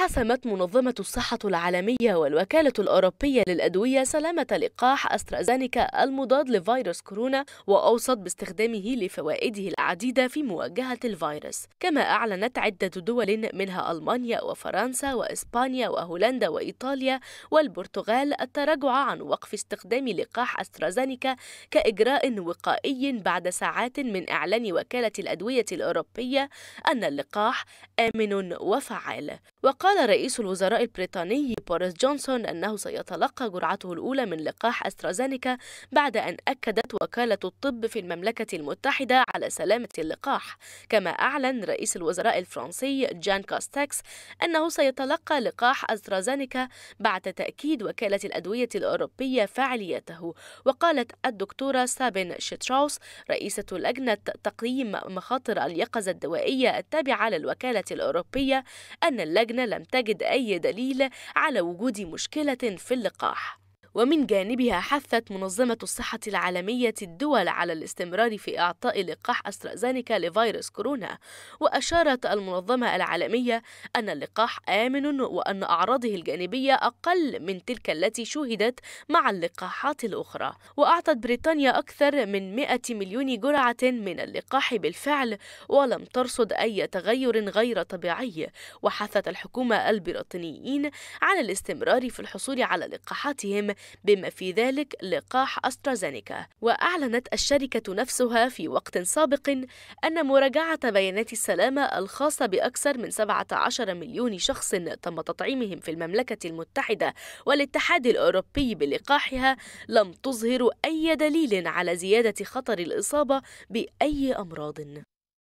حسمت منظمة الصحة العالمية والوكالة الأوروبية للأدوية سلامة لقاح أسترازينيكا المضاد لفيروس كورونا وأوصت باستخدامه لفوائده العديدة في مواجهة الفيروس كما أعلنت عدة دول منها ألمانيا وفرنسا وإسبانيا وهولندا وإيطاليا والبرتغال التراجع عن وقف استخدام لقاح أسترازينيكا كإجراء وقائي بعد ساعات من إعلان وكالة الأدوية الأوروبية أن اللقاح آمن وفعال وقال قال رئيس الوزراء البريطاني بوريس جونسون أنه سيتلقى جرعته الأولى من لقاح أسترازينيكا بعد أن أكدت وكالة الطب في المملكة المتحدة على سلامة اللقاح كما أعلن رئيس الوزراء الفرنسي جان كاستاكس أنه سيتلقى لقاح أسترازينيكا بعد تأكيد وكالة الأدوية الأوروبية فعاليته وقالت الدكتورة سابين شتراوس رئيسة لجنة تقييم مخاطر اليقظة الدوائية التابعة للوكالة الأوروبية أن اللجنة لم لم تجد أي دليل على وجود مشكلة في اللقاح ومن جانبها حثت منظمة الصحة العالمية الدول على الاستمرار في إعطاء لقاح أسترازينيكا لفيروس كورونا وأشارت المنظمة العالمية أن اللقاح آمن وأن أعراضه الجانبية أقل من تلك التي شوهدت مع اللقاحات الأخرى وأعطت بريطانيا أكثر من 100 مليون جرعة من اللقاح بالفعل ولم ترصد أي تغير غير طبيعي وحثت الحكومة البريطانيين على الاستمرار في الحصول على لقاحاتهم بما في ذلك لقاح أسترازينيكا وأعلنت الشركة نفسها في وقت سابق أن مراجعة بيانات السلامة الخاصة بأكثر من 17 مليون شخص تم تطعيمهم في المملكة المتحدة والاتحاد الأوروبي بلقاحها لم تظهر أي دليل على زيادة خطر الإصابة بأي أمراض